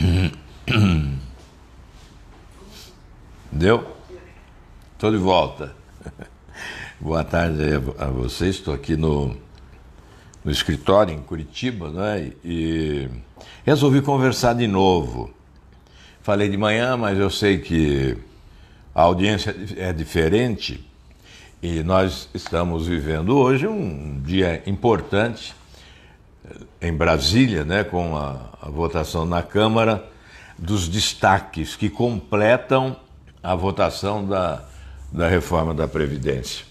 Deu? Estou de volta. Boa tarde a vocês. Estou aqui no, no escritório em Curitiba, né? E resolvi conversar de novo. Falei de manhã, mas eu sei que a audiência é, é diferente e nós estamos vivendo hoje um dia importante em Brasília, né, com a, a votação na Câmara, dos destaques que completam a votação da, da reforma da Previdência.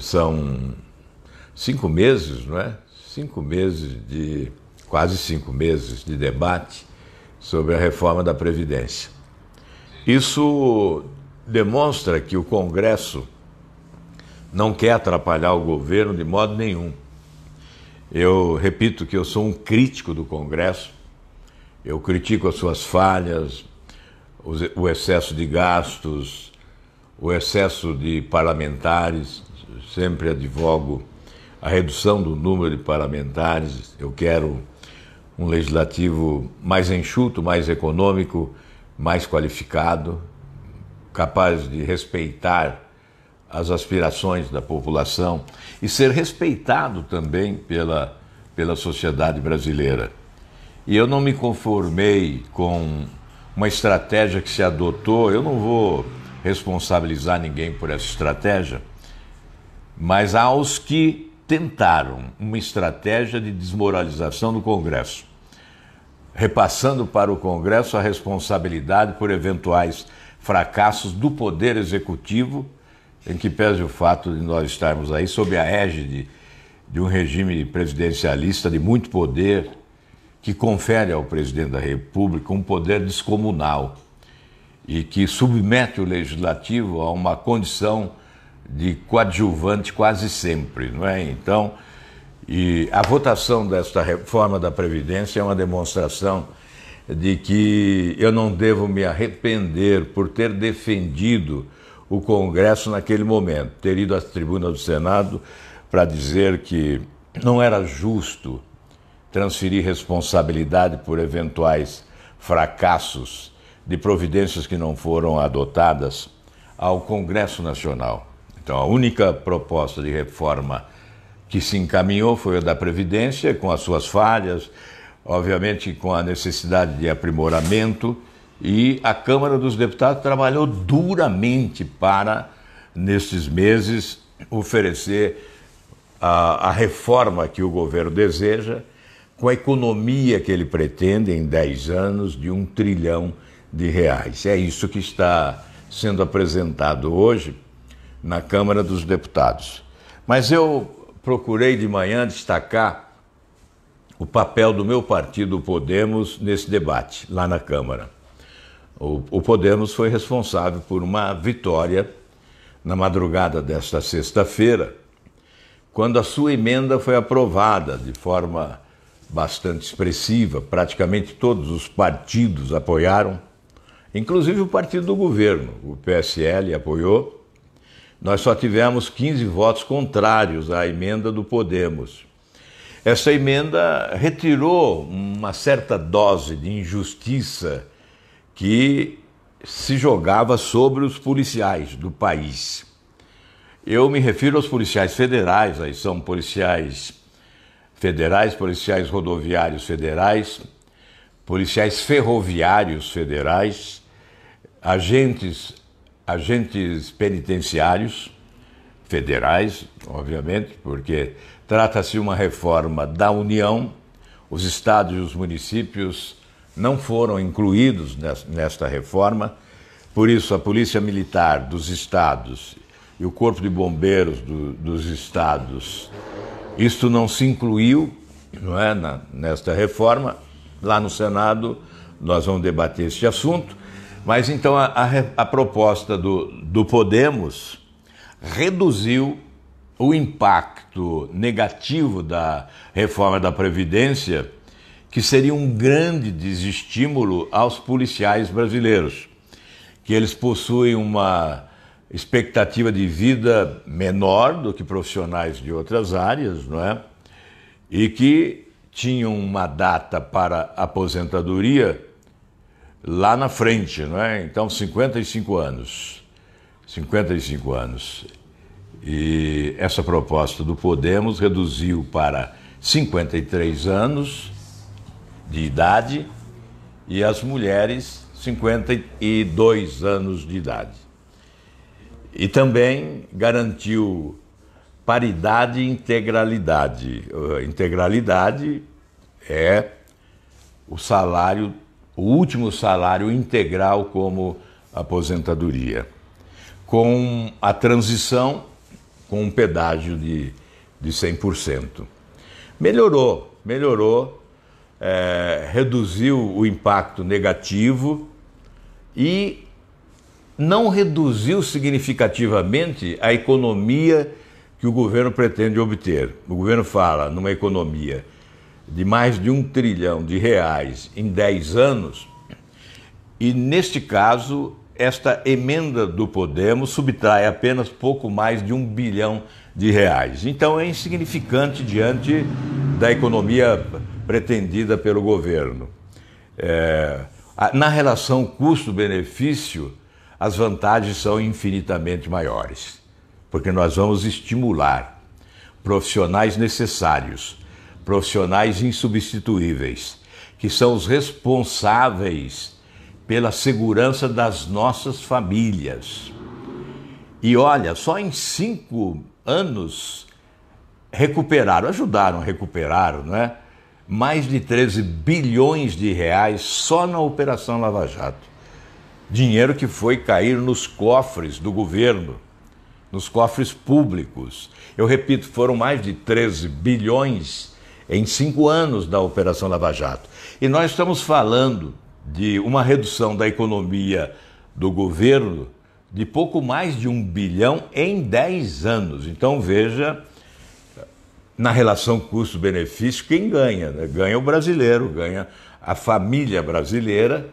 São cinco meses, não é? Cinco meses de. quase cinco meses de debate sobre a reforma da Previdência. Isso demonstra que o Congresso não quer atrapalhar o governo de modo nenhum. Eu repito que eu sou um crítico do Congresso, eu critico as suas falhas, o excesso de gastos, o excesso de parlamentares, sempre advogo a redução do número de parlamentares. Eu quero um legislativo mais enxuto, mais econômico, mais qualificado, capaz de respeitar as aspirações da população e ser respeitado também pela, pela sociedade brasileira. E eu não me conformei com uma estratégia que se adotou, eu não vou responsabilizar ninguém por essa estratégia, mas aos que tentaram uma estratégia de desmoralização do Congresso, repassando para o Congresso a responsabilidade por eventuais fracassos do Poder Executivo em que pese o fato de nós estarmos aí sob a égide de um regime presidencialista de muito poder, que confere ao presidente da República um poder descomunal e que submete o legislativo a uma condição de coadjuvante quase sempre, não é? Então, e a votação desta reforma da previdência é uma demonstração de que eu não devo me arrepender por ter defendido o Congresso naquele momento, ter ido à tribuna do Senado para dizer que não era justo transferir responsabilidade por eventuais fracassos de providências que não foram adotadas ao Congresso Nacional. Então, a única proposta de reforma que se encaminhou foi a da Previdência, com as suas falhas, obviamente com a necessidade de aprimoramento e a Câmara dos Deputados trabalhou duramente para, nesses meses, oferecer a, a reforma que o governo deseja, com a economia que ele pretende em 10 anos de um trilhão de reais. É isso que está sendo apresentado hoje na Câmara dos Deputados. Mas eu procurei de manhã destacar o papel do meu partido, o Podemos, nesse debate lá na Câmara. O, o Podemos foi responsável por uma vitória na madrugada desta sexta-feira, quando a sua emenda foi aprovada de forma bastante expressiva, praticamente todos os partidos apoiaram, inclusive o partido do governo, o PSL apoiou. Nós só tivemos 15 votos contrários à emenda do Podemos. Essa emenda retirou uma certa dose de injustiça que se jogava sobre os policiais do país. Eu me refiro aos policiais federais, aí são policiais federais, policiais rodoviários federais, policiais ferroviários federais, agentes, agentes penitenciários federais, obviamente, porque trata-se de uma reforma da União, os estados e os municípios não foram incluídos nesta reforma. Por isso, a Polícia Militar dos Estados e o Corpo de Bombeiros do, dos Estados, isto não se incluiu não é, na, nesta reforma. Lá no Senado, nós vamos debater este assunto. Mas então, a, a, a proposta do, do Podemos reduziu o impacto negativo da reforma da Previdência que seria um grande desestímulo aos policiais brasileiros, que eles possuem uma expectativa de vida menor do que profissionais de outras áreas, não é? E que tinham uma data para aposentadoria lá na frente, não é? Então, 55 anos. 55 anos. E essa proposta do Podemos reduziu para 53 anos de idade e as mulheres 52 anos de idade. E também garantiu paridade e integralidade. Uh, integralidade é o salário, o último salário integral como aposentadoria, com a transição com um pedágio de, de 100%. Melhorou, melhorou é, reduziu o impacto negativo e não reduziu significativamente a economia que o governo pretende obter. O governo fala numa economia de mais de um trilhão de reais em 10 anos, e neste caso, esta emenda do Podemos subtrai apenas pouco mais de um bilhão de reais. Então é insignificante diante da economia pretendida pelo governo. É, na relação custo-benefício, as vantagens são infinitamente maiores, porque nós vamos estimular profissionais necessários, profissionais insubstituíveis, que são os responsáveis pela segurança das nossas famílias. E olha, só em cinco anos recuperaram, ajudaram, recuperaram, não é? mais de 13 bilhões de reais só na Operação Lava Jato. Dinheiro que foi cair nos cofres do governo, nos cofres públicos. Eu repito, foram mais de 13 bilhões em cinco anos da Operação Lava Jato. E nós estamos falando de uma redução da economia do governo de pouco mais de um bilhão em 10 anos. Então veja na relação custo-benefício, quem ganha? Né? Ganha o brasileiro, ganha a família brasileira,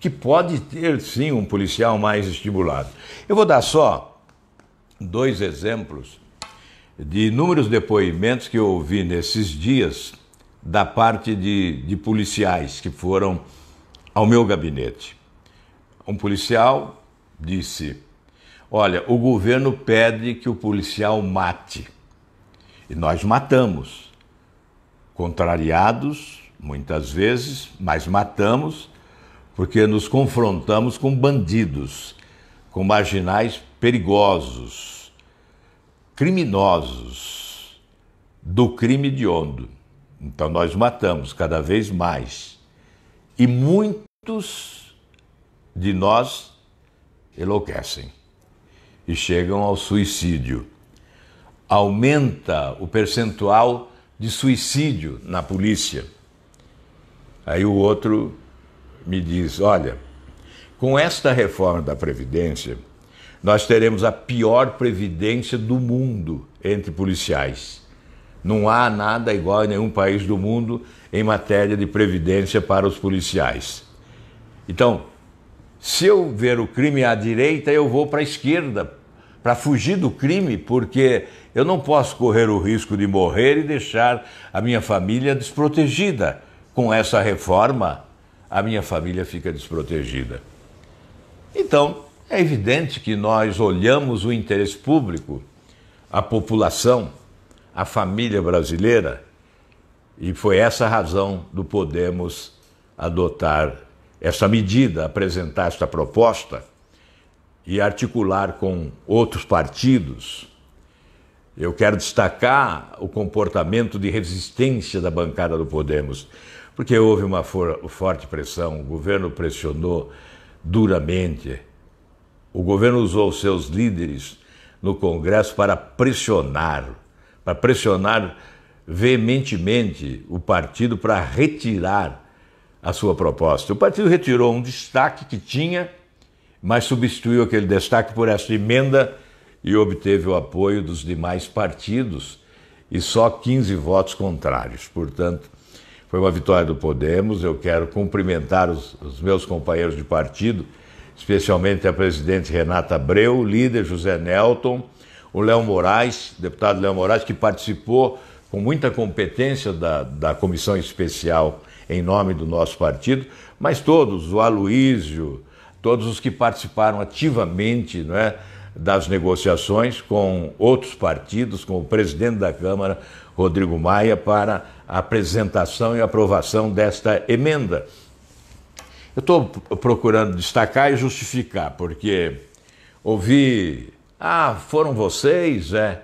que pode ter sim um policial mais estimulado. Eu vou dar só dois exemplos de inúmeros depoimentos que eu ouvi nesses dias da parte de, de policiais que foram ao meu gabinete. Um policial disse: Olha, o governo pede que o policial mate. E nós matamos, contrariados muitas vezes, mas matamos porque nos confrontamos com bandidos, com marginais perigosos, criminosos, do crime de ondo. Então nós matamos cada vez mais. E muitos de nós enlouquecem e chegam ao suicídio aumenta o percentual de suicídio na polícia. Aí o outro me diz: olha, com esta reforma da Previdência, nós teremos a pior previdência do mundo entre policiais. Não há nada igual em nenhum país do mundo em matéria de previdência para os policiais. Então, se eu ver o crime à direita, eu vou para a esquerda, para fugir do crime, porque eu não posso correr o risco de morrer e deixar a minha família desprotegida. Com essa reforma, a minha família fica desprotegida. Então, é evidente que nós olhamos o interesse público, a população, a família brasileira, e foi essa a razão do Podemos adotar essa medida, apresentar esta proposta e articular com outros partidos, eu quero destacar o comportamento de resistência da bancada do Podemos, porque houve uma for forte pressão, o governo pressionou duramente. O governo usou seus líderes no Congresso para pressionar, para pressionar veementemente o partido para retirar a sua proposta. O partido retirou um destaque que tinha mas substituiu aquele destaque por esta emenda e obteve o apoio dos demais partidos e só 15 votos contrários. Portanto, foi uma vitória do Podemos. Eu quero cumprimentar os, os meus companheiros de partido, especialmente a presidente Renata Abreu, líder José Nelton, o Léo Moraes, deputado Léo Moraes, que participou com muita competência da, da comissão especial em nome do nosso partido, mas todos, o Aloísio, todos os que participaram ativamente não é, das negociações com outros partidos, com o presidente da Câmara, Rodrigo Maia, para a apresentação e aprovação desta emenda. Eu estou procurando destacar e justificar, porque ouvi, ah, foram vocês é,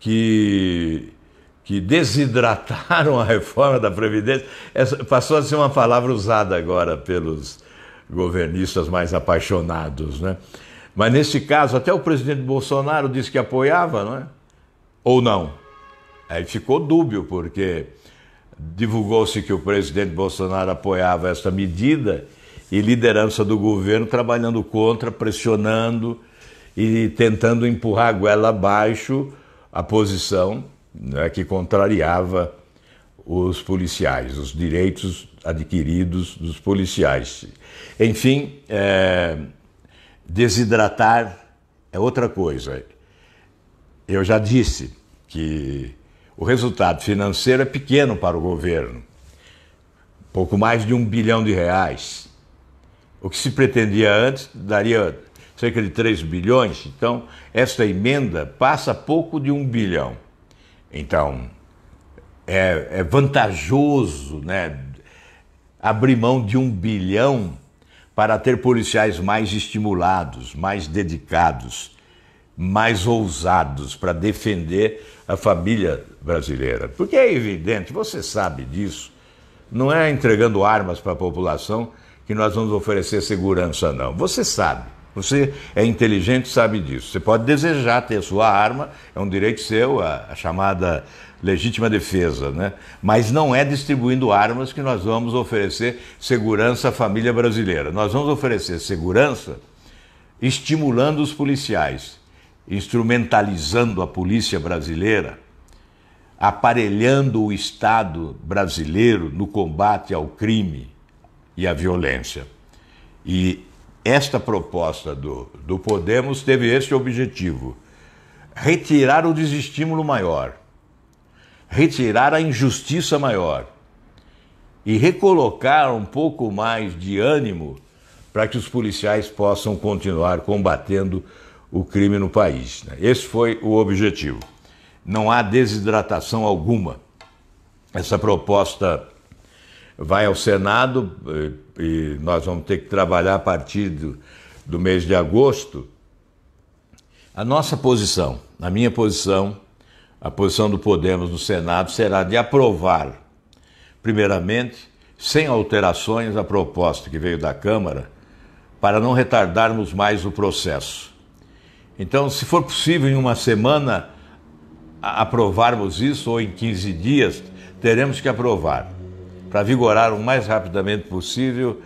que, que desidrataram a reforma da Previdência. Essa passou a ser uma palavra usada agora pelos governistas mais apaixonados, né? Mas nesse caso, até o presidente Bolsonaro disse que apoiava, não é? Ou não? Aí ficou dúbio, porque divulgou-se que o presidente Bolsonaro apoiava essa medida e liderança do governo trabalhando contra, pressionando e tentando empurrar a goela abaixo a posição né, que contrariava os policiais, os direitos adquiridos dos policiais. Enfim, é, desidratar é outra coisa. Eu já disse que o resultado financeiro é pequeno para o governo, pouco mais de um bilhão de reais. O que se pretendia antes daria cerca de 3 bilhões, então esta emenda passa pouco de um bilhão. Então, é, é vantajoso né, abrir mão de um bilhão para ter policiais mais estimulados, mais dedicados, mais ousados para defender a família brasileira. Porque é evidente, você sabe disso, não é entregando armas para a população que nós vamos oferecer segurança, não. Você sabe. Você é inteligente, sabe disso. Você pode desejar ter sua arma, é um direito seu, a, a chamada legítima defesa, né? Mas não é distribuindo armas que nós vamos oferecer segurança à família brasileira. Nós vamos oferecer segurança estimulando os policiais, instrumentalizando a polícia brasileira, aparelhando o Estado brasileiro no combate ao crime e à violência. E esta proposta do, do Podemos teve este objetivo: retirar o desestímulo maior retirar a injustiça maior e recolocar um pouco mais de ânimo para que os policiais possam continuar combatendo o crime no país. Né? Esse foi o objetivo. Não há desidratação alguma. Essa proposta vai ao Senado eh, e nós vamos ter que trabalhar a partir do, do mês de agosto. A nossa posição, a minha posição, a posição do Podemos no Senado será de aprovar, primeiramente, sem alterações, a proposta que veio da Câmara para não retardarmos mais o processo. Então, se for possível, em uma semana, aprovarmos isso, ou em 15 dias, teremos que aprovar, para vigorar o mais rapidamente possível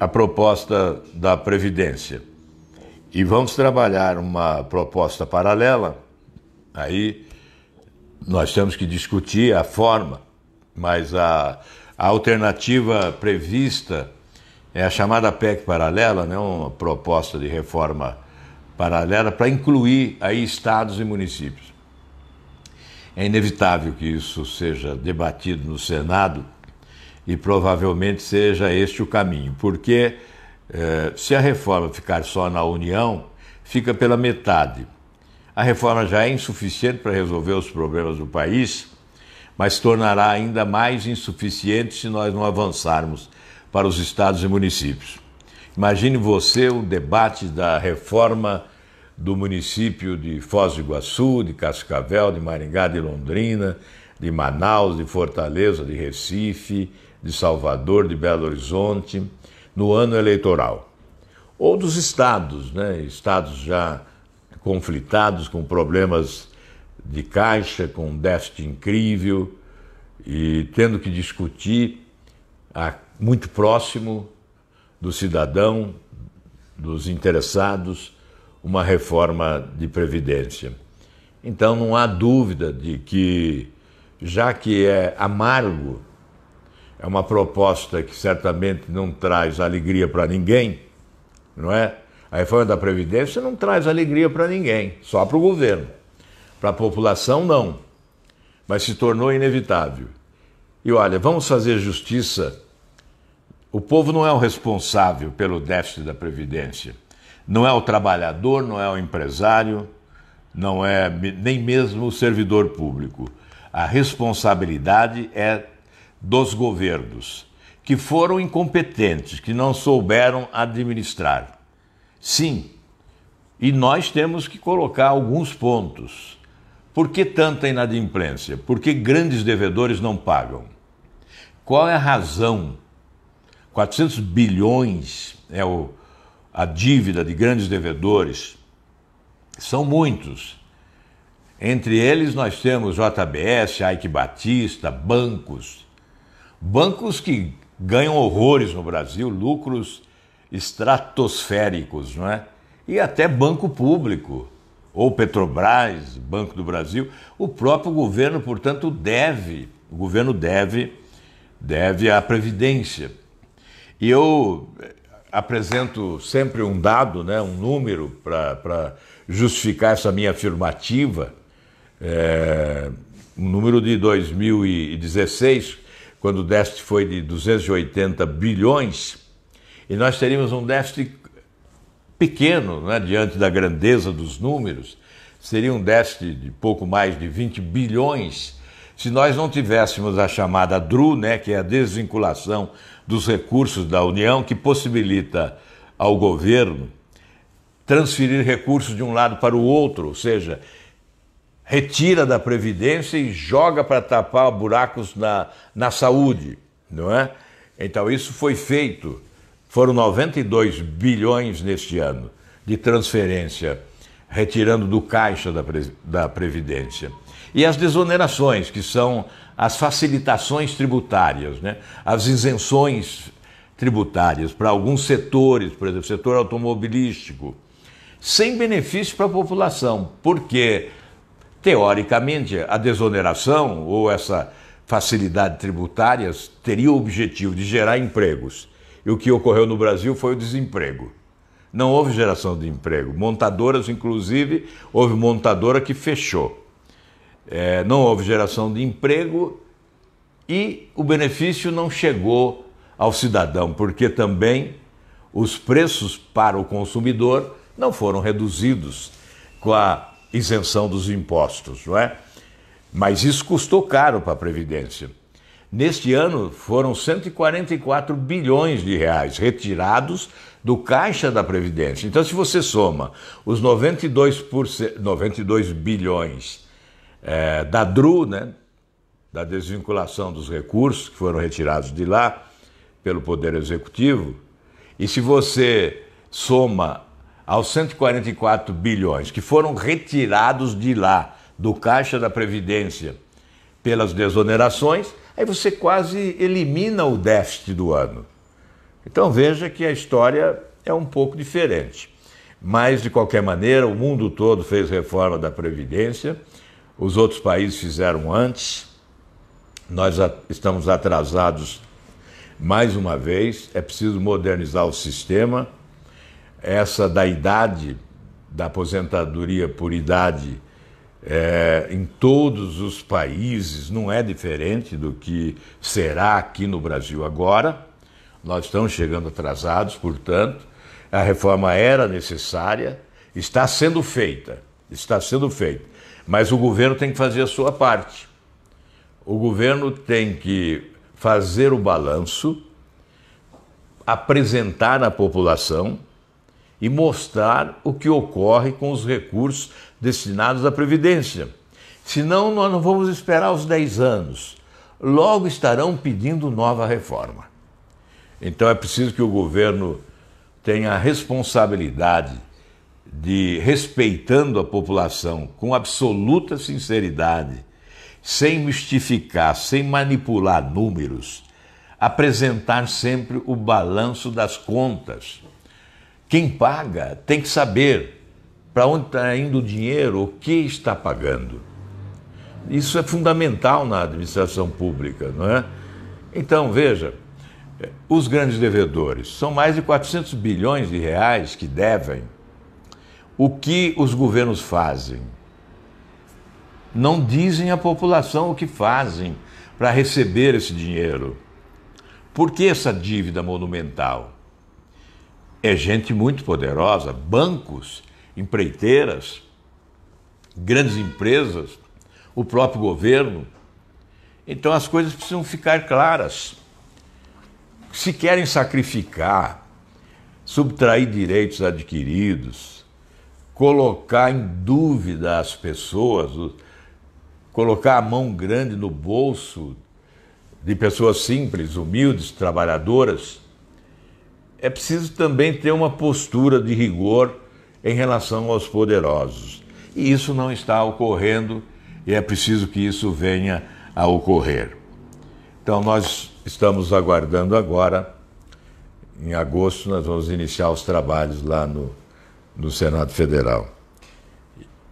a proposta da Previdência. E vamos trabalhar uma proposta paralela Aí nós temos que discutir a forma, mas a, a alternativa prevista é a chamada PEC paralela, né, uma proposta de reforma paralela para incluir aí estados e municípios. É inevitável que isso seja debatido no Senado e provavelmente seja este o caminho, porque eh, se a reforma ficar só na União, fica pela metade. A reforma já é insuficiente para resolver os problemas do país, mas tornará ainda mais insuficiente se nós não avançarmos para os estados e municípios. Imagine você o debate da reforma do município de Foz do Iguaçu, de Cascavel, de Maringá, de Londrina, de Manaus, de Fortaleza, de Recife, de Salvador, de Belo Horizonte, no ano eleitoral. Ou dos estados, né? estados já conflitados, com problemas de caixa, com déficit incrível e tendo que discutir a, muito próximo do cidadão, dos interessados, uma reforma de previdência. Então não há dúvida de que, já que é amargo, é uma proposta que certamente não traz alegria para ninguém, não é? A reforma da Previdência não traz alegria para ninguém, só para o governo. Para a população, não. Mas se tornou inevitável. E olha, vamos fazer justiça. O povo não é o responsável pelo déficit da Previdência. Não é o trabalhador, não é o empresário, não é nem mesmo o servidor público. A responsabilidade é dos governos, que foram incompetentes, que não souberam administrar. Sim, e nós temos que colocar alguns pontos. Por que tanta inadimplência? Por que grandes devedores não pagam? Qual é a razão? 400 bilhões é o, a dívida de grandes devedores. São muitos. Entre eles nós temos JBS, Ike Batista, bancos. Bancos que ganham horrores no Brasil, lucros estratosféricos, não é? E até banco público, ou Petrobras, Banco do Brasil, o próprio governo, portanto, deve, o governo deve, deve à previdência. E eu eh, apresento sempre um dado, né, um número para justificar essa minha afirmativa, é, um número de 2016, quando o déficit foi de 280 bilhões, e nós teríamos um déficit pequeno né, diante da grandeza dos números, seria um déficit de pouco mais de 20 bilhões se nós não tivéssemos a chamada DRU, né, que é a desvinculação dos recursos da União, que possibilita ao governo transferir recursos de um lado para o outro, ou seja, retira da Previdência e joga para tapar buracos na, na saúde, não é? Então, isso foi feito foram 92 bilhões neste ano de transferência, retirando do caixa da, Pre da Previdência. E as desonerações, que são as facilitações tributárias, né? as isenções tributárias para alguns setores, por exemplo, setor automobilístico, sem benefício para a população, porque, teoricamente, a desoneração ou essa facilidade tributária teria o objetivo de gerar empregos e o que ocorreu no Brasil foi o desemprego. Não houve geração de emprego. Montadoras, inclusive, houve montadora que fechou. É, não houve geração de emprego e o benefício não chegou ao cidadão, porque também os preços para o consumidor não foram reduzidos com a isenção dos impostos, não é? Mas isso custou caro para a Previdência. Neste ano foram 144 bilhões de reais retirados do caixa da Previdência. Então, se você soma os 92%, 92 bilhões é, da DRU, né, da desvinculação dos recursos que foram retirados de lá pelo Poder Executivo, e se você soma aos 144 bilhões que foram retirados de lá do caixa da Previdência pelas desonerações, Aí você quase elimina o déficit do ano. Então veja que a história é um pouco diferente. Mas, de qualquer maneira, o mundo todo fez reforma da Previdência, os outros países fizeram antes, nós estamos atrasados mais uma vez, é preciso modernizar o sistema. Essa da idade, da aposentadoria por idade, é, em todos os países, não é diferente do que será aqui no Brasil agora. Nós estamos chegando atrasados, portanto, a reforma era necessária, está sendo feita, está sendo feita. Mas o governo tem que fazer a sua parte. O governo tem que fazer o balanço, apresentar à população e mostrar o que ocorre com os recursos destinados à Previdência. Senão, nós não vamos esperar os 10 anos. Logo estarão pedindo nova reforma. Então, é preciso que o governo tenha a responsabilidade de, respeitando a população com absoluta sinceridade, sem mistificar, sem manipular números, apresentar sempre o balanço das contas. Quem paga tem que saber para onde está indo o dinheiro, o que está pagando. Isso é fundamental na administração pública, não é? Então, veja, eh, os grandes devedores são mais de 400 bilhões de reais que devem. O que os governos fazem? Não dizem à população o que fazem para receber esse dinheiro. Por que essa dívida monumental? É gente muito poderosa, bancos empreiteiras, grandes empresas, o próprio governo. Então as coisas precisam ficar claras. Se querem sacrificar, subtrair direitos adquiridos, colocar em dúvida as pessoas, colocar a mão grande no bolso de pessoas simples, humildes, trabalhadoras, é preciso também ter uma postura de rigor em relação aos poderosos. E isso não está ocorrendo e é preciso que isso venha a ocorrer. Então, nós estamos aguardando agora, em agosto, nós vamos iniciar os trabalhos lá no, no Senado Federal.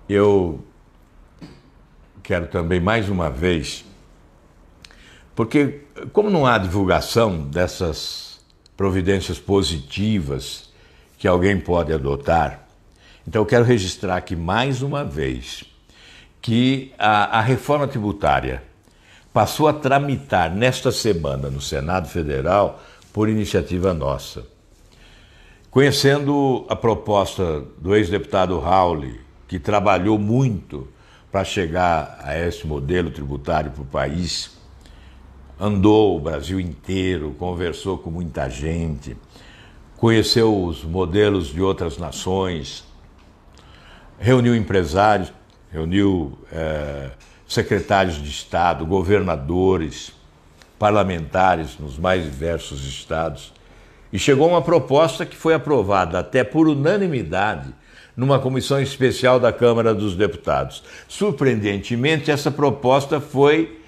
Eu quero também, mais uma vez, porque, como não há divulgação dessas providências positivas que alguém pode adotar, então, eu quero registrar aqui mais uma vez que a, a reforma tributária passou a tramitar nesta semana no Senado Federal por iniciativa nossa. Conhecendo a proposta do ex-deputado Rauli, que trabalhou muito para chegar a esse modelo tributário para o país, andou o Brasil inteiro, conversou com muita gente, conheceu os modelos de outras nações, reuniu empresários, reuniu é, secretários de Estado, governadores, parlamentares nos mais diversos estados. E chegou uma proposta que foi aprovada até por unanimidade numa comissão especial da Câmara dos Deputados. Surpreendentemente, essa proposta foi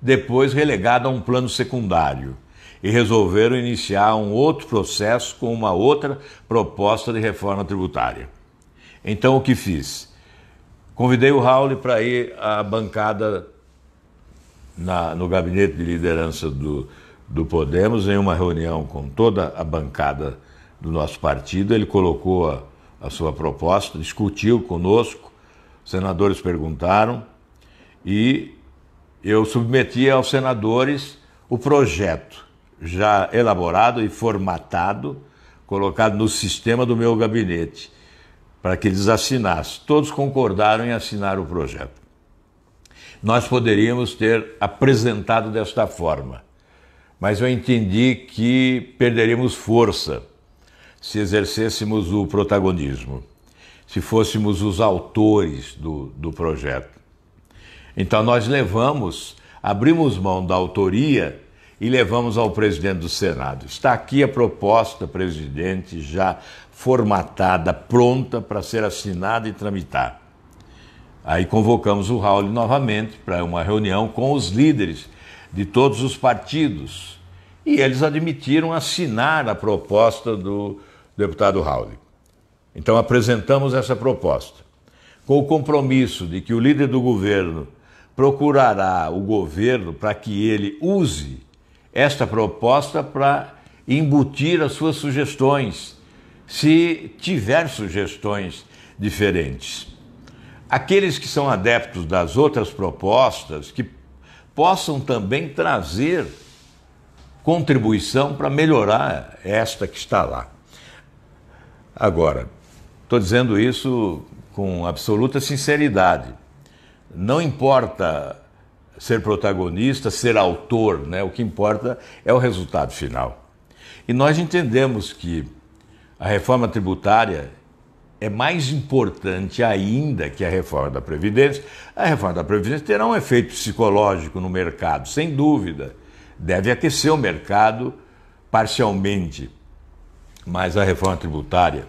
depois relegada a um plano secundário e resolveram iniciar um outro processo com uma outra proposta de reforma tributária. Então o que fiz? Convidei o Raul para ir à bancada na, no gabinete de liderança do, do Podemos, em uma reunião com toda a bancada do nosso partido. Ele colocou a, a sua proposta, discutiu conosco, os senadores perguntaram e eu submeti aos senadores o projeto já elaborado e formatado, colocado no sistema do meu gabinete para que eles assinassem. Todos concordaram em assinar o projeto. Nós poderíamos ter apresentado desta forma, mas eu entendi que perderíamos força se exercêssemos o protagonismo, se fôssemos os autores do, do projeto. Então nós levamos, abrimos mão da autoria e levamos ao presidente do Senado. Está aqui a proposta, presidente, já formatada, pronta para ser assinada e tramitar. Aí convocamos o Raul novamente para uma reunião com os líderes de todos os partidos e eles admitiram assinar a proposta do deputado Raul. Então apresentamos essa proposta, com o compromisso de que o líder do governo procurará o governo para que ele use esta proposta para embutir as suas sugestões se tiver sugestões diferentes. Aqueles que são adeptos das outras propostas, que possam também trazer contribuição para melhorar esta que está lá. Agora, estou dizendo isso com absoluta sinceridade. Não importa ser protagonista, ser autor, né? o que importa é o resultado final. E nós entendemos que a reforma tributária é mais importante ainda que a reforma da Previdência. A reforma da Previdência terá um efeito psicológico no mercado, sem dúvida. Deve aquecer o mercado parcialmente, mas a reforma tributária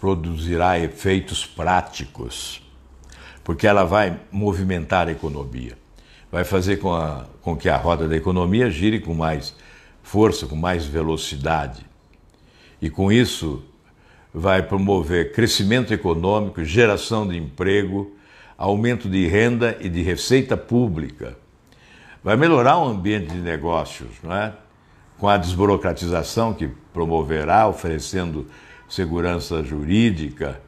produzirá efeitos práticos, porque ela vai movimentar a economia, vai fazer com, a, com que a roda da economia gire com mais força, com mais velocidade e com isso vai promover crescimento econômico, geração de emprego, aumento de renda e de receita pública. Vai melhorar o ambiente de negócios, não é? com a desburocratização que promoverá, oferecendo segurança jurídica,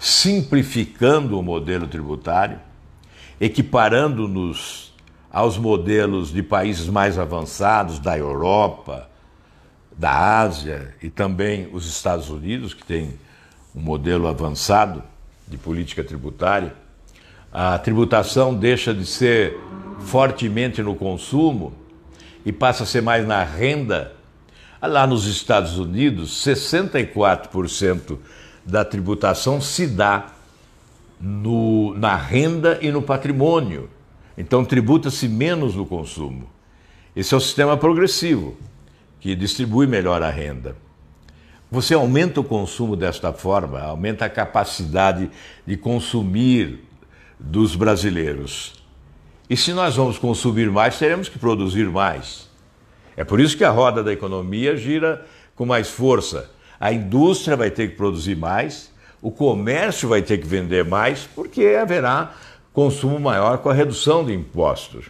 simplificando o modelo tributário, equiparando-nos aos modelos de países mais avançados da Europa, da Ásia e também os Estados Unidos, que tem um modelo avançado de política tributária, a tributação deixa de ser fortemente no consumo e passa a ser mais na renda. Lá nos Estados Unidos, 64% da tributação se dá no, na renda e no patrimônio. Então tributa-se menos no consumo. Esse é o sistema progressivo que distribui melhor a renda. Você aumenta o consumo desta forma, aumenta a capacidade de consumir dos brasileiros. E se nós vamos consumir mais, teremos que produzir mais. É por isso que a roda da economia gira com mais força. A indústria vai ter que produzir mais, o comércio vai ter que vender mais, porque haverá consumo maior com a redução de impostos.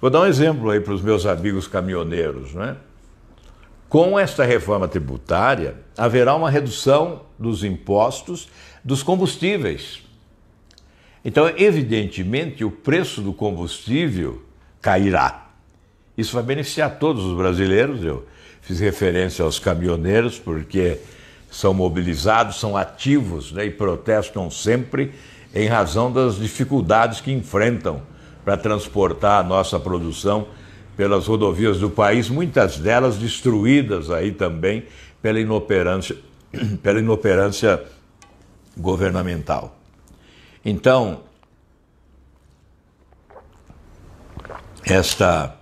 Vou dar um exemplo aí para os meus amigos caminhoneiros, né? Com esta reforma tributária, haverá uma redução dos impostos dos combustíveis. Então, evidentemente, o preço do combustível cairá. Isso vai beneficiar todos os brasileiros. Eu fiz referência aos caminhoneiros, porque são mobilizados, são ativos né, e protestam sempre em razão das dificuldades que enfrentam para transportar a nossa produção pelas rodovias do país, muitas delas destruídas aí também pela inoperância, pela inoperância governamental. Então, esta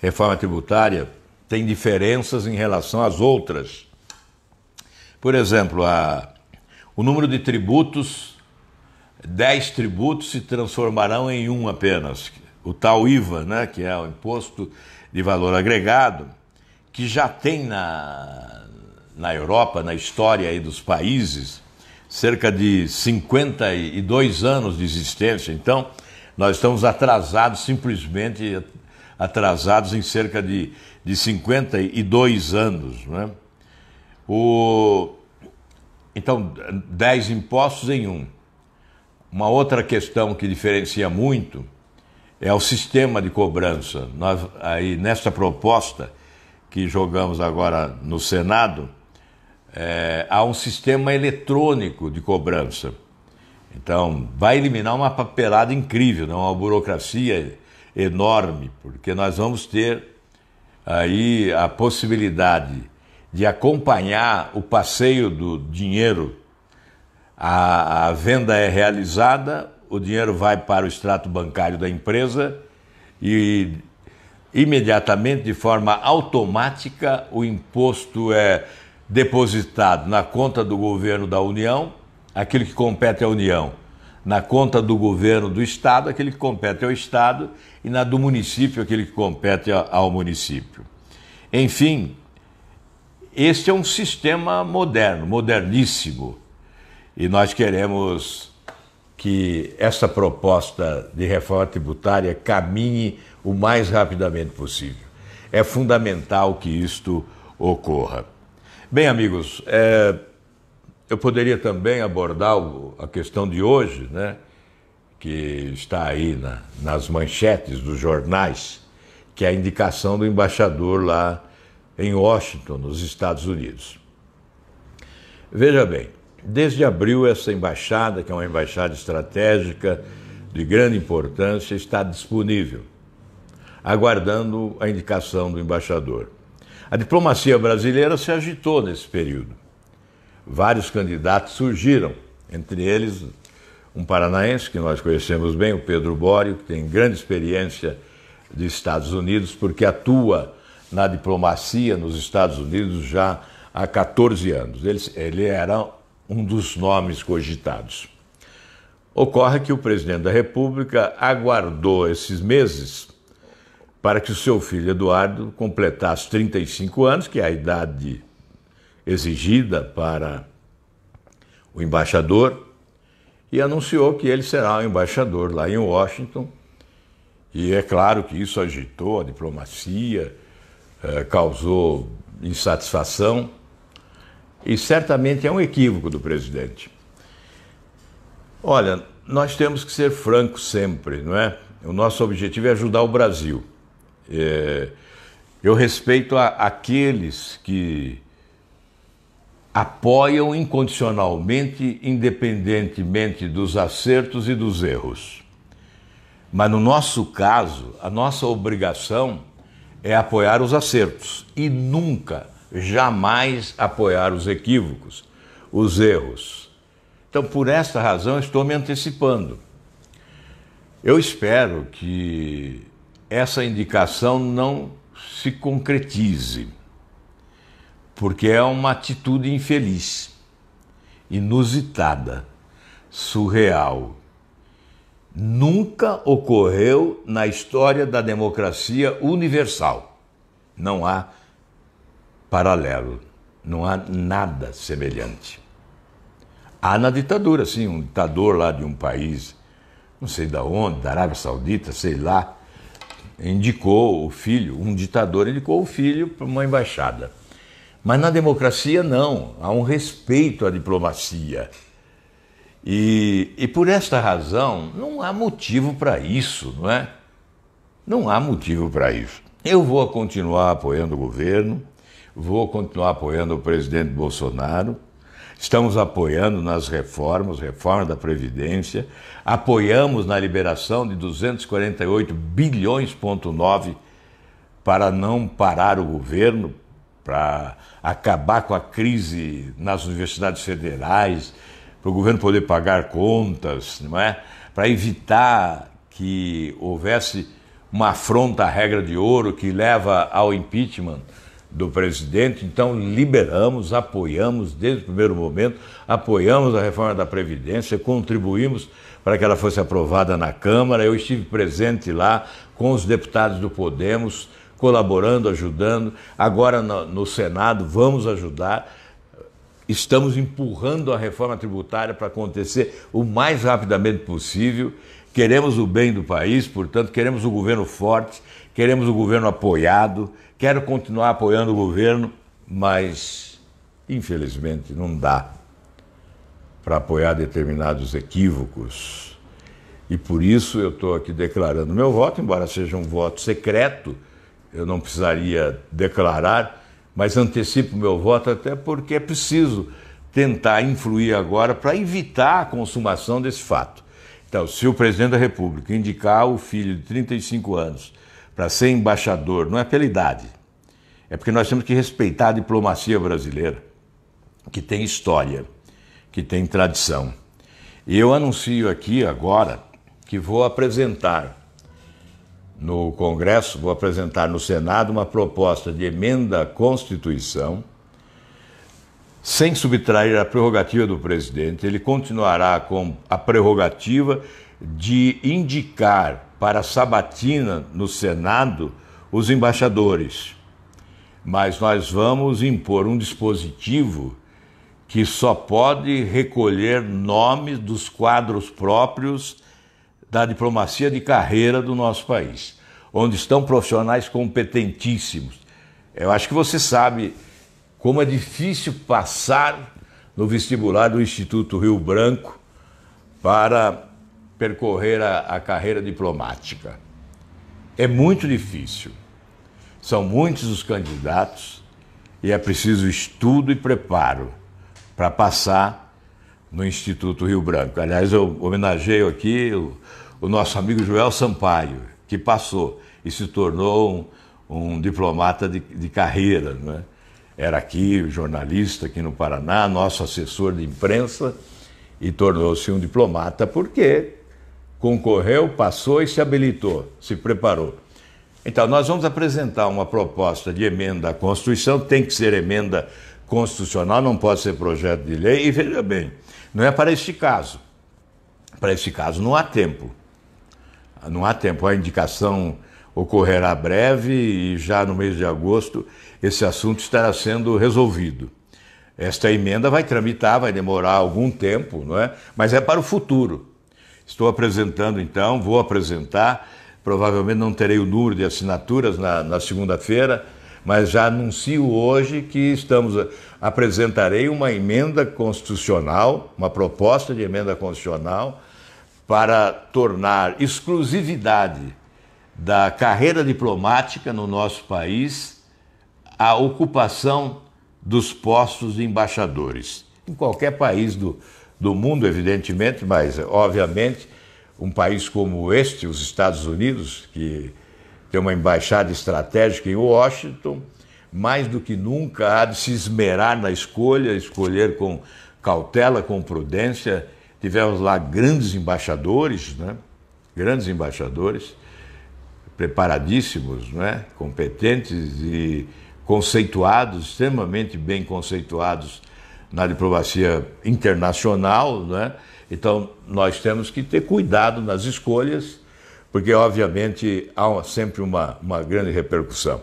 reforma tributária tem diferenças em relação às outras. Por exemplo, a, o número de tributos, 10 tributos se transformarão em um apenas, o tal IVA, né, que é o Imposto de Valor Agregado, que já tem na, na Europa, na história aí dos países, cerca de 52 anos de existência. Então, nós estamos atrasados, simplesmente atrasados em cerca de, de 52 anos. Né? O, então, 10 impostos em um. Uma outra questão que diferencia muito é o sistema de cobrança. Nós, aí, nesta proposta que jogamos agora no Senado, é, há um sistema eletrônico de cobrança. Então, vai eliminar uma papelada incrível, né? uma burocracia enorme, porque nós vamos ter aí a possibilidade de acompanhar o passeio do dinheiro. A, a venda é realizada, o dinheiro vai para o extrato bancário da empresa e imediatamente, de forma automática, o imposto é depositado na conta do governo da União, aquilo que compete à União, na conta do governo do Estado, aquele que compete ao Estado, e na do município, aquele que compete ao município. Enfim, este é um sistema moderno, moderníssimo, e nós queremos que essa proposta de reforma tributária caminhe o mais rapidamente possível. É fundamental que isto ocorra. Bem, amigos, é, eu poderia também abordar a questão de hoje, né, que está aí na, nas manchetes dos jornais, que é a indicação do embaixador lá em Washington, nos Estados Unidos. Veja bem, Desde abril, essa embaixada, que é uma embaixada estratégica de grande importância, está disponível, aguardando a indicação do embaixador. A diplomacia brasileira se agitou nesse período. Vários candidatos surgiram, entre eles um paranaense que nós conhecemos bem, o Pedro Bório, que tem grande experiência dos Estados Unidos, porque atua na diplomacia nos Estados Unidos já há 14 anos. Ele, ele era um dos nomes cogitados. Ocorre que o presidente da República aguardou esses meses para que o seu filho Eduardo completasse 35 anos, que é a idade exigida para o embaixador, e anunciou que ele será o embaixador lá em Washington. E é claro que isso agitou a diplomacia, eh, causou insatisfação. E certamente é um equívoco do presidente. Olha, nós temos que ser francos sempre, não é? O nosso objetivo é ajudar o Brasil. É, eu respeito a, aqueles que apoiam incondicionalmente, independentemente dos acertos e dos erros. Mas no nosso caso, a nossa obrigação é apoiar os acertos e nunca jamais apoiar os equívocos, os erros. Então, por essa razão, estou me antecipando. Eu espero que essa indicação não se concretize, porque é uma atitude infeliz, inusitada, surreal. Nunca ocorreu na história da democracia universal. Não há paralelo. Não há nada semelhante. Há na ditadura, sim, um ditador lá de um país, não sei da onde, da Arábia Saudita, sei lá, indicou o filho, um ditador indicou o filho para uma embaixada. Mas na democracia não, há um respeito à diplomacia. E, e por esta razão, não há motivo para isso, não é? Não há motivo para isso. Eu vou continuar apoiando o governo, Vou continuar apoiando o presidente Bolsonaro. Estamos apoiando nas reformas, reforma da Previdência, apoiamos na liberação de 248 bilhões,9 para não parar o governo, para acabar com a crise nas universidades federais, para o governo poder pagar contas, não é? Para evitar que houvesse uma afronta à regra de ouro que leva ao impeachment do presidente, então liberamos, apoiamos desde o primeiro momento, apoiamos a reforma da Previdência, contribuímos para que ela fosse aprovada na Câmara. Eu estive presente lá com os deputados do Podemos, colaborando, ajudando. Agora no, Senado vamos ajudar. Estamos empurrando a reforma tributária para acontecer o mais rapidamente possível. Queremos o bem do país, portanto, queremos o um governo forte, queremos o um governo apoiado, Quero continuar apoiando o governo, mas infelizmente não dá para apoiar determinados equívocos. E por isso eu estou aqui declarando meu voto, embora seja um voto secreto, eu não precisaria declarar, mas antecipo meu voto até porque é preciso tentar influir agora para evitar a consumação desse fato. Então, se o presidente da República indicar o filho de 35 anos para ser embaixador não é pela idade, é porque nós temos que respeitar a diplomacia brasileira, que tem história, que tem tradição. E eu anuncio aqui agora que vou apresentar no Congresso, vou apresentar no Senado uma proposta de emenda à Constituição, sem subtrair a prerrogativa do presidente, ele continuará com a prerrogativa de indicar para sabatina no Senado os embaixadores. Mas nós vamos impor um dispositivo que só pode recolher nomes dos quadros próprios da diplomacia de carreira do nosso país, onde estão profissionais competentíssimos. Eu acho que você sabe como é difícil passar no vestibular do Instituto Rio Branco para percorrer a, a carreira diplomática. É muito difícil. São muitos os candidatos e é preciso estudo e preparo para passar no Instituto Rio Branco. Aliás, eu homenageio aqui o, o nosso amigo Joel Sampaio, que passou e se tornou um, um diplomata de, de carreira. Né? Era aqui jornalista, aqui no Paraná, nosso assessor de imprensa, e tornou-se um diplomata porque concorreu, passou e se habilitou, se preparou. Então, nós vamos apresentar uma proposta de emenda à Constituição, tem que ser emenda constitucional, não pode ser projeto de lei, e veja bem, não é para este caso. Para este caso não há tempo. Não há tempo. A indicação ocorrerá breve e já no mês de agosto esse assunto estará sendo resolvido. Esta emenda vai tramitar, vai demorar algum tempo, não é? Mas é para o futuro. Estou apresentando então, vou apresentar. Provavelmente não terei o número de assinaturas na, na segunda-feira, mas já anuncio hoje que estamos eh, apresentarei uma emenda constitucional, uma proposta de emenda constitucional para tornar exclusividade da carreira diplomática no nosso país a ocupação dos postos de embaixadores em qualquer país do, do mundo, evidentemente, mas, obviamente, um país como este, os Estados Unidos, que tem uma embaixada estratégica em Washington, mais do que nunca há de se esmerar na escolha, escolher com cautela, com prudência. Tivemos lá grandes embaixadores, né? grandes embaixadores, preparadíssimos, né? competentes e conceituados, extremamente bem conceituados na diplomacia internacional, né? Então, nós temos que ter cuidado nas escolhas, porque, obviamente, há sempre uma, uma grande repercussão.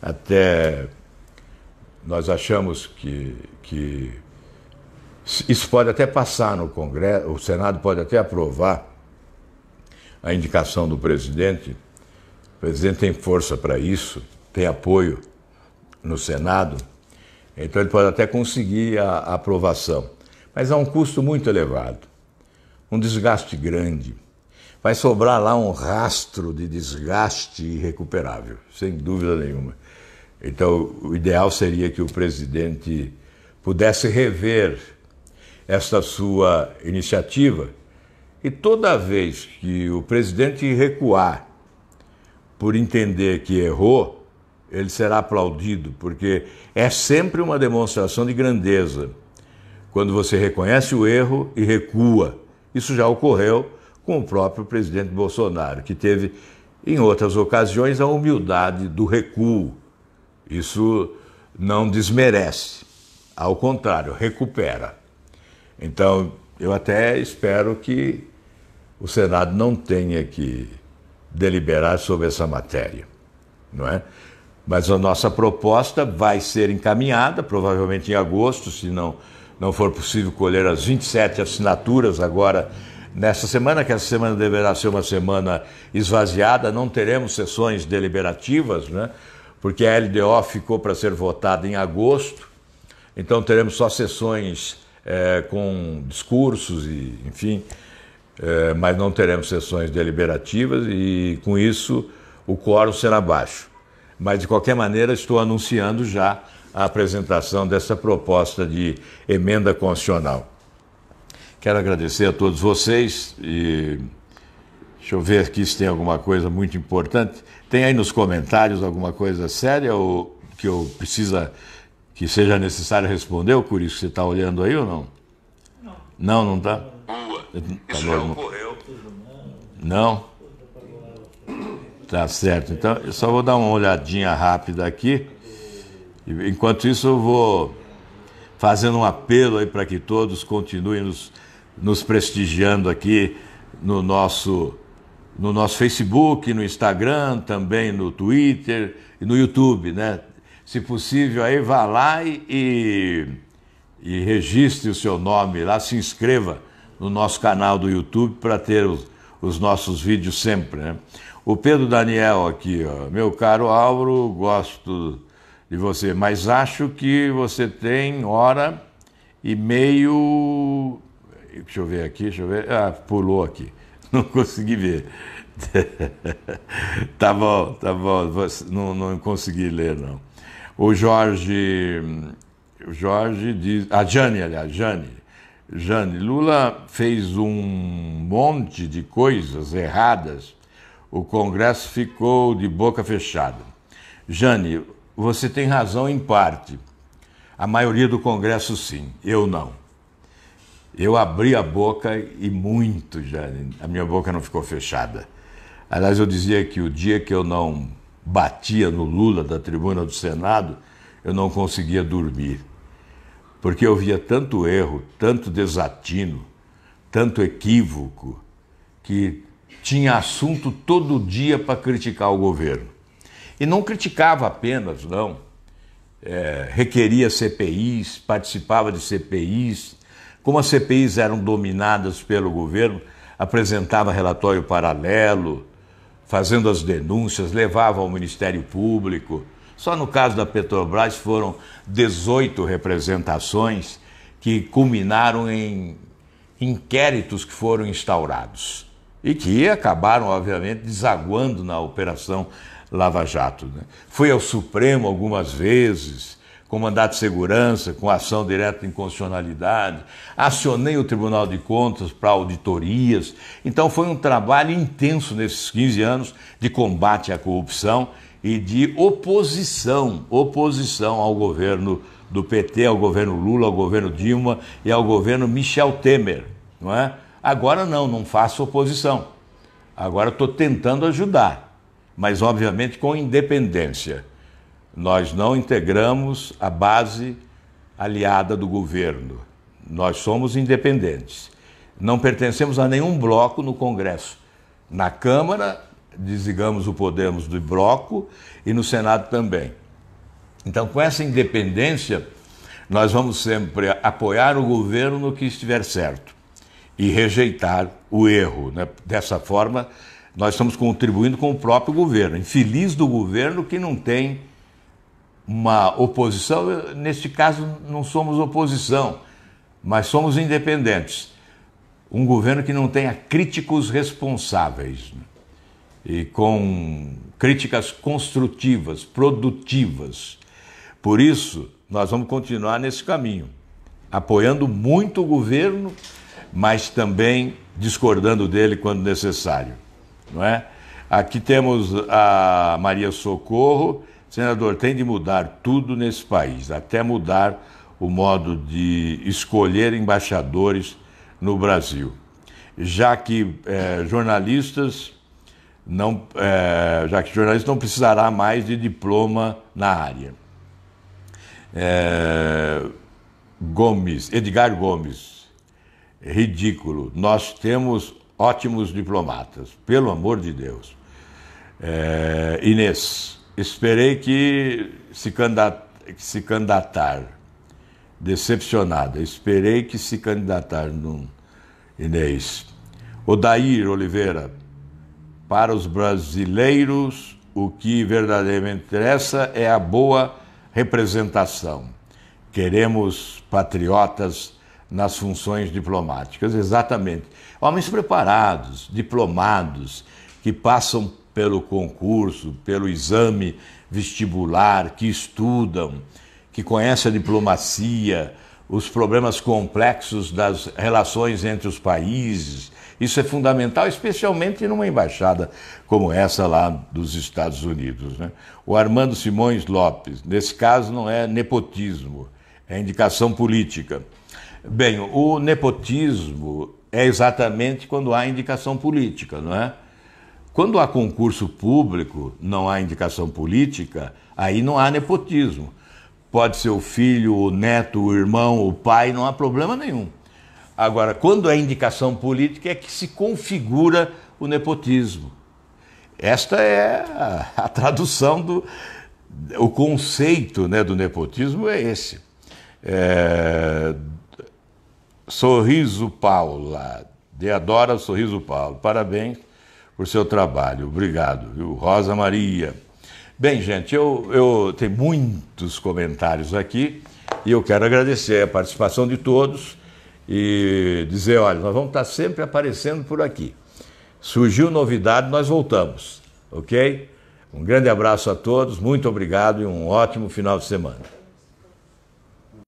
Até nós achamos que, que isso pode até passar no Congresso, o Senado pode até aprovar a indicação do presidente. O presidente tem força para isso, tem apoio no Senado então ele pode até conseguir a, aprovação, mas há um custo muito elevado, um desgaste grande. Vai sobrar lá um rastro de desgaste irrecuperável, sem dúvida nenhuma. Então, o ideal seria que o presidente pudesse rever esta sua iniciativa e toda vez que o presidente recuar por entender que errou, ele será aplaudido, porque é sempre uma demonstração de grandeza. Quando você reconhece o erro e recua. Isso já ocorreu com o próprio presidente Bolsonaro, que teve, em outras ocasiões, a humildade do recuo. Isso não desmerece, ao contrário, recupera. Então, eu até espero que o Senado não tenha que deliberar sobre essa matéria, não é? Mas a nossa proposta vai ser encaminhada, provavelmente em agosto, se não, não for possível colher as 27 assinaturas agora nessa semana, que essa semana deverá ser uma semana esvaziada, não teremos sessões deliberativas, né? porque a LDO ficou para ser votada em agosto, então teremos só sessões é, com discursos e, enfim, é, mas não teremos sessões deliberativas e com isso o quórum será baixo. Mas, de qualquer maneira, estou anunciando já a apresentação dessa proposta de emenda constitucional. Quero agradecer a todos vocês e deixa eu ver aqui se tem alguma coisa muito importante. Tem aí nos comentários alguma coisa séria ou que eu precisa que seja necessário responder, o que você está olhando aí ou não? Não. Não, não está? Boa. Tá Isso já ocorreu. Não? Tá certo. Então, eu só vou dar uma olhadinha rápida aqui. Enquanto isso, eu vou fazendo um apelo aí para que todos continuem nos, nos prestigiando aqui no nosso no nosso Facebook, no Instagram, também no Twitter e no YouTube, né? Se possível, aí vá lá e, e, e registre o seu nome lá, se inscreva no nosso canal do YouTube para ter os, os nossos vídeos sempre. Né? O Pedro Daniel aqui, ó, meu caro Álvaro, gosto de você, mas acho que você tem hora e meio. Deixa eu ver aqui, deixa eu ver. Ah, pulou aqui, não consegui ver. tá bom, tá bom, não, não consegui ler não. O Jorge, o Jorge diz, a Jane, aliás, Jane, Jane, Lula fez um monte de coisas erradas. O Congresso ficou de boca fechada. Jane, você tem razão em parte. A maioria do Congresso sim, eu não. Eu abri a boca e muito, Jane. A minha boca não ficou fechada. Aliás, eu dizia que o dia que eu não batia no Lula da tribuna do Senado, eu não conseguia dormir porque eu via tanto erro, tanto desatino, tanto equívoco, que tinha assunto todo dia para criticar o governo. E não criticava apenas, não. É, requeria CPIs, participava de CPIs. Como as CPIs eram dominadas pelo governo, apresentava relatório paralelo, fazendo as denúncias, levava ao Ministério Público. Só no caso da Petrobras foram 18 representações que culminaram em inquéritos que foram instaurados e que acabaram, obviamente, desaguando na operação Lava Jato. Né? ao Supremo algumas vezes, com mandato de segurança, com ação direta de inconstitucionalidade, acionei o Tribunal de Contas para auditorias. Então foi um trabalho intenso nesses 15 anos de combate à corrupção e de oposição, oposição ao governo do PT, ao governo Lula, ao governo Dilma e ao governo Michel Temer, não é? Agora não, não faço oposição. Agora estou tentando ajudar, mas obviamente com independência. Nós não integramos a base aliada do governo. Nós somos independentes. Não pertencemos a nenhum bloco no Congresso. Na Câmara, desligamos o Podemos do bloco e no Senado também. Então, com essa independência, nós vamos sempre apoiar o governo no que estiver certo e rejeitar o erro. Né? Dessa forma, nós estamos contribuindo com o próprio governo. Infeliz do governo que não tem uma oposição. Neste caso, não somos oposição, mas somos independentes. Um governo que não tenha críticos responsáveis. Né? e com críticas construtivas, produtivas. Por isso, nós vamos continuar nesse caminho, apoiando muito o governo, mas também discordando dele quando necessário, não é? Aqui temos a Maria Socorro, senador, tem de mudar tudo nesse país, até mudar o modo de escolher embaixadores no Brasil, já que é, jornalistas não, é, já que jornalista não precisará mais de diploma na área. É, Gomes, Edgar Gomes, ridículo. Nós temos ótimos diplomatas, pelo amor de Deus. É, Inês, esperei que se, candidat, que se candidatar, decepcionada, esperei que se candidatar, num, Inês. Odair Oliveira, para os brasileiros, o que verdadeiramente interessa é a boa representação. Queremos patriotas nas funções diplomáticas, exatamente. Homens preparados, diplomados, que passam pelo concurso, pelo exame vestibular, que estudam, que conhecem a diplomacia, os problemas complexos das relações entre os países, isso é fundamental, especialmente numa embaixada como essa lá dos Estados Unidos. Né? O Armando Simões Lopes, nesse caso não é nepotismo, é indicação política. Bem, o nepotismo é exatamente quando há indicação política, não é? Quando há concurso público, não há indicação política, aí não há nepotismo. Pode ser o filho, o neto, o irmão, o pai, não há problema nenhum. Agora, quando é indicação política, é que se configura o nepotismo. Esta é a, a tradução do. O conceito né, do nepotismo é esse. É, sorriso Paula, adora Sorriso Paulo, parabéns por seu trabalho, obrigado, viu? Rosa Maria. Bem, gente, eu, eu tenho muitos comentários aqui e eu quero agradecer a participação de todos e dizer, olha, nós vamos estar sempre aparecendo por aqui. Surgiu novidade, nós voltamos, ok? Um grande abraço a todos, muito obrigado e um ótimo final de semana.